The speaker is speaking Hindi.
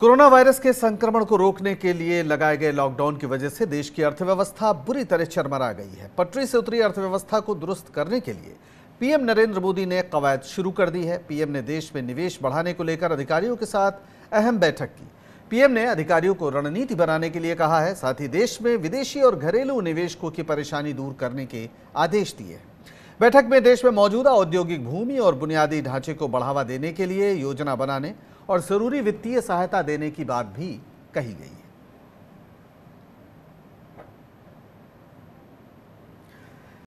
कोरोना वायरस के संक्रमण को रोकने के लिए लगाए गए लॉकडाउन की वजह से देश की अर्थव्यवस्था बुरी तरह चरमरा गई है पटरी से उतरी अर्थव्यवस्था को दुरुस्त करने के लिए पीएम नरेंद्र मोदी ने कवायद शुरू कर दी है पीएम ने देश में निवेश बढ़ाने को लेकर अधिकारियों के साथ अहम बैठक की पीएम ने अधिकारियों को रणनीति बनाने के लिए कहा है साथ ही देश में विदेशी और घरेलू निवेशकों की परेशानी दूर करने के आदेश दिए बैठक में देश में मौजूदा औद्योगिक भूमि और बुनियादी ढांचे को बढ़ावा देने के लिए योजना बनाने और ज़रूरी वित्तीय सहायता देने की बात भी कही गई है